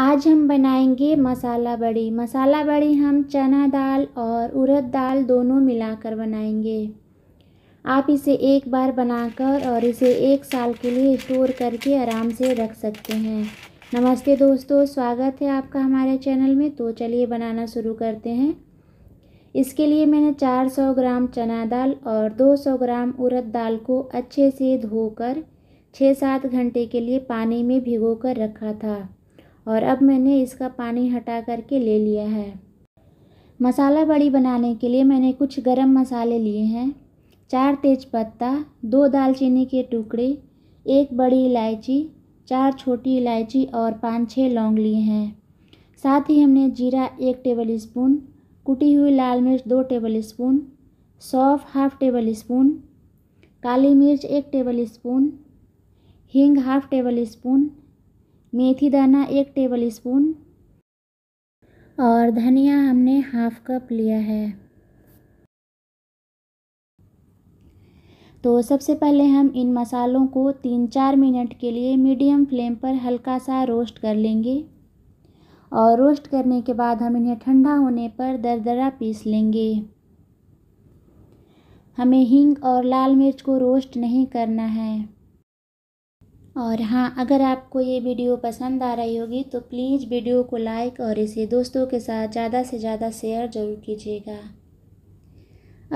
आज हम बनाएंगे मसाला बड़ी मसाला बड़ी हम चना दाल और उड़द दाल दोनों मिलाकर बनाएंगे आप इसे एक बार बनाकर और इसे एक साल के लिए स्टोर करके आराम से रख सकते हैं नमस्ते दोस्तों स्वागत है आपका हमारे चैनल में तो चलिए बनाना शुरू करते हैं इसके लिए मैंने 400 ग्राम चना दाल और 200 ग्राम उड़द दाल को अच्छे से धोकर छः सात घंटे के लिए पानी में भिगो कर रखा था और अब मैंने इसका पानी हटा करके ले लिया है मसाला बड़ी बनाने के लिए मैंने कुछ गरम मसाले लिए हैं चार तेज़पत्ता दो दालचीनी के टुकड़े एक बड़ी इलायची चार छोटी इलायची और पाँच छः लौंग लिए हैं साथ ही हमने जीरा एक टेबल स्पून कुटी हुई लाल मिर्च दो टेबल स्पून सौफ़ हाफ टेबल स्पून काली मिर्च एक टेबल स्पून हींग हाफ टेबल स्पून मेथी दाना एक टेबल स्पून और धनिया हमने हाफ कप लिया है तो सबसे पहले हम इन मसालों को तीन चार मिनट के लिए मीडियम फ्लेम पर हल्का सा रोस्ट कर लेंगे और रोस्ट करने के बाद हम इन्हें ठंडा होने पर दरदरा पीस लेंगे हमें हींग और लाल मिर्च को रोस्ट नहीं करना है और हाँ अगर आपको ये वीडियो पसंद आ रही होगी तो प्लीज़ वीडियो को लाइक और इसे दोस्तों के साथ ज़्यादा से ज़्यादा शेयर ज़रूर कीजिएगा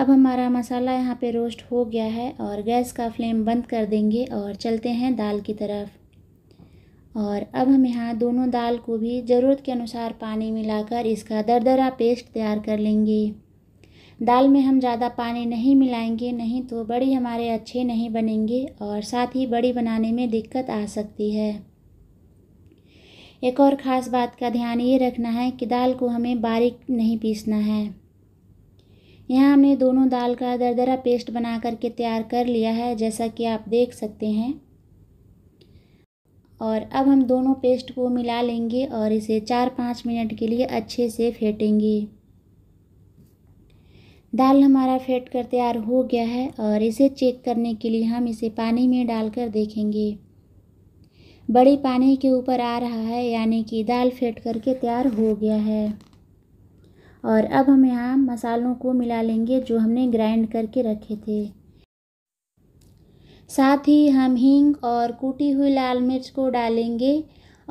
अब हमारा मसाला यहाँ पे रोस्ट हो गया है और गैस का फ्लेम बंद कर देंगे और चलते हैं दाल की तरफ और अब हम यहाँ दोनों दाल को भी ज़रूरत के अनुसार पानी मिलाकर इसका दरदरा पेस्ट तैयार कर लेंगे दाल में हम ज़्यादा पानी नहीं मिलाएंगे नहीं तो बड़ी हमारे अच्छे नहीं बनेंगे और साथ ही बड़ी बनाने में दिक्कत आ सकती है एक और ख़ास बात का ध्यान ये रखना है कि दाल को हमें बारीक नहीं पीसना है यहाँ हमने दोनों दाल का दरदरा पेस्ट बना करके तैयार कर लिया है जैसा कि आप देख सकते हैं और अब हम दोनों पेस्ट को मिला लेंगे और इसे चार पाँच मिनट के लिए अच्छे से फेंटेंगे दाल हमारा फेंट कर तैयार हो गया है और इसे चेक करने के लिए हम इसे पानी में डालकर देखेंगे बड़ी पानी के ऊपर आ रहा है यानी कि दाल फेंट करके तैयार हो गया है और अब हम यहाँ मसालों को मिला लेंगे जो हमने ग्राइंड करके रखे थे साथ ही हम हींग और कूटी हुई लाल मिर्च को डालेंगे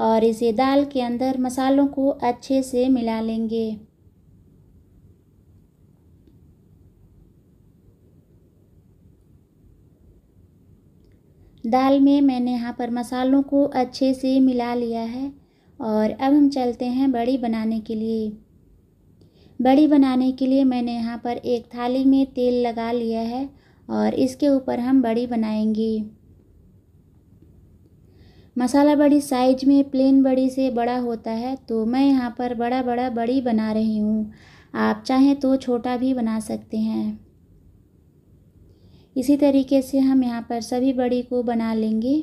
और इसे दाल के अंदर मसालों को अच्छे से मिला लेंगे दाल में मैंने यहाँ पर मसालों को अच्छे से मिला लिया है और अब हम चलते हैं बड़ी बनाने के लिए बड़ी बनाने के लिए मैंने यहाँ पर एक थाली में तेल लगा लिया है और इसके ऊपर हम बड़ी बनाएंगे मसाला बड़ी साइज में प्लेन बड़ी से बड़ा होता है तो मैं यहाँ पर बड़ा बड़ा बड़ी बना रही हूँ आप चाहें तो छोटा भी बना सकते हैं इसी तरीके से हम यहाँ पर सभी बड़ी को बना लेंगे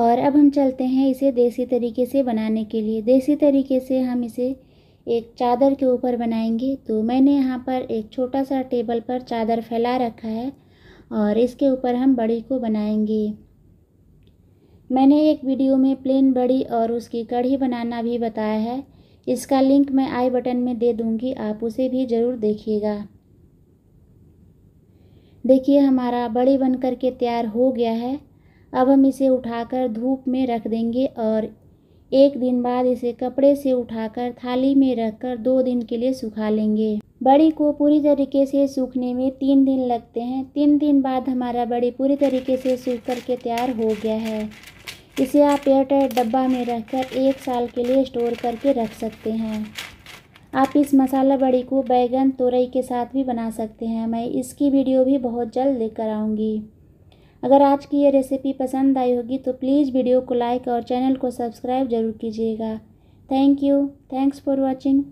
और अब हम चलते हैं इसे देसी तरीके से बनाने के लिए देसी तरीके से हम इसे एक चादर के ऊपर बनाएंगे तो मैंने यहाँ पर एक छोटा सा टेबल पर चादर फैला रखा है और इसके ऊपर हम बड़ी को बनाएंगे मैंने एक वीडियो में प्लेन बड़ी और उसकी कढ़ी बनाना भी बताया है इसका लिंक मैं आई बटन में दे दूंगी आप उसे भी ज़रूर देखिएगा देखिए हमारा बड़े बन कर के तैयार हो गया है अब हम इसे उठाकर धूप में रख देंगे और एक दिन बाद इसे कपड़े से उठाकर थाली में रखकर दो दिन के लिए सुखा लेंगे बड़ी को पूरी तरीके से सूखने में तीन दिन लगते हैं तीन दिन बाद हमारा बड़ी पूरी तरीके से सूख कर के तैयार हो गया है इसे आप एयरटाइट डब्बा में रखकर एक साल के लिए स्टोर करके रख सकते हैं आप इस मसाला बड़ी को बैगन तोरई के साथ भी बना सकते हैं मैं इसकी वीडियो भी बहुत जल्द लेकर आऊँगी अगर आज की ये रेसिपी पसंद आई होगी तो प्लीज़ वीडियो को लाइक और चैनल को सब्सक्राइब ज़रूर कीजिएगा thank you thanks for watching